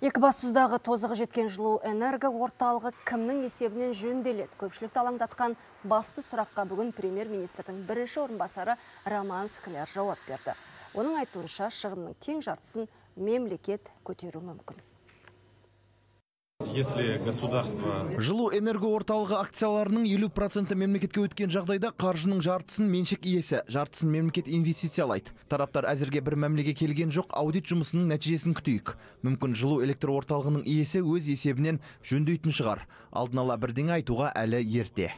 Екі Екібастұздағы тозығы жеткен жылу энерго орталығы кімнің есебінен жөнделеді? Көпшілікті алаңдатқан басты сұраққа бүгін премьер-министрдің бірінші орынбасары Роман Скляр жауап берді. Оның айтуынша шығынның тең жартысын мемлекет көтеруі мүмкін если государство жылу энерго орталығы акцияларының елу проценті мемлекетке өткен жағдайда қаржының жартысын меншік иесі жартысын мемлекет инвестициялайды тараптар әзірге бір мәмілеге келген жоқ аудит жұмысының нәтижесін күтейік мүмкін жылу электр орталығының иесі өз есебінен жөндейтін шығар алдын ала бірдеңе айтуға әлі ерте